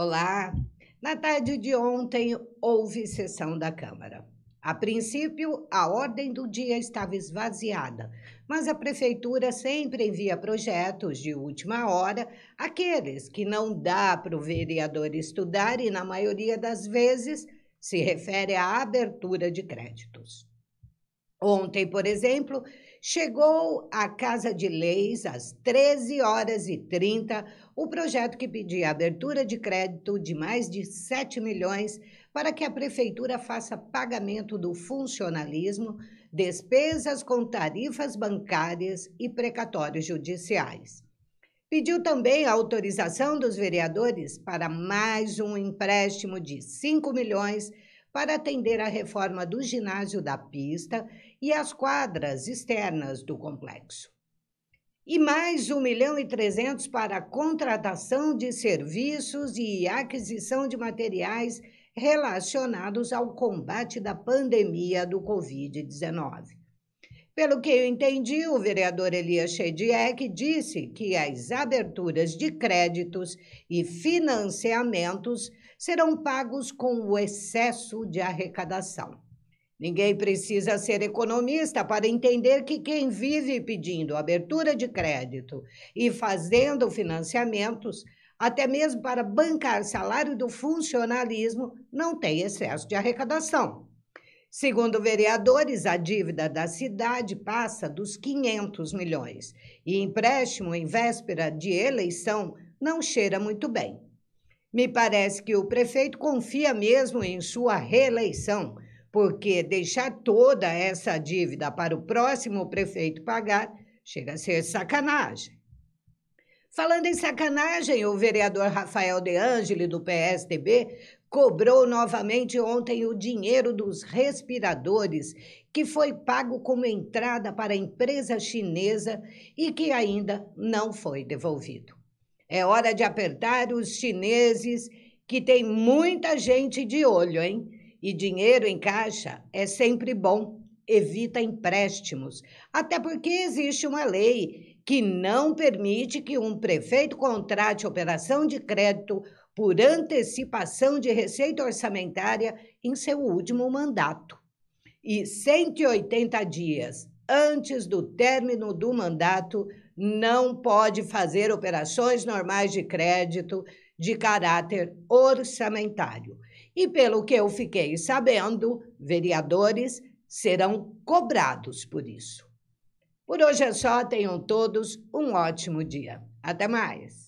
Olá. Na tarde de ontem, houve sessão da Câmara. A princípio, a ordem do dia estava esvaziada, mas a prefeitura sempre envia projetos de última hora, aqueles que não dá para o vereador estudar e, na maioria das vezes, se refere à abertura de créditos. Ontem, por exemplo, chegou à Casa de Leis, às 13 horas e 30, o projeto que pedia abertura de crédito de mais de 7 milhões para que a Prefeitura faça pagamento do funcionalismo, despesas com tarifas bancárias e precatórios judiciais. Pediu também a autorização dos vereadores para mais um empréstimo de 5 milhões para atender à reforma do ginásio da pista e as quadras externas do complexo. E mais 1 milhão e 300 para contratação de serviços e aquisição de materiais relacionados ao combate da pandemia do Covid-19. Pelo que eu entendi, o vereador Elias Chediek disse que as aberturas de créditos e financiamentos serão pagos com o excesso de arrecadação. Ninguém precisa ser economista para entender que quem vive pedindo abertura de crédito e fazendo financiamentos, até mesmo para bancar salário do funcionalismo, não tem excesso de arrecadação. Segundo vereadores, a dívida da cidade passa dos 500 milhões e empréstimo em véspera de eleição não cheira muito bem. Me parece que o prefeito confia mesmo em sua reeleição porque deixar toda essa dívida para o próximo prefeito pagar chega a ser sacanagem. Falando em sacanagem, o vereador Rafael De Angeli, do PSDB, cobrou novamente ontem o dinheiro dos respiradores que foi pago como entrada para a empresa chinesa e que ainda não foi devolvido. É hora de apertar os chineses, que tem muita gente de olho, hein? e dinheiro em caixa é sempre bom, evita empréstimos, até porque existe uma lei que não permite que um prefeito contrate operação de crédito por antecipação de receita orçamentária em seu último mandato. E 180 dias antes do término do mandato, não pode fazer operações normais de crédito de caráter orçamentário. E pelo que eu fiquei sabendo, vereadores serão cobrados por isso. Por hoje é só, tenham todos um ótimo dia. Até mais!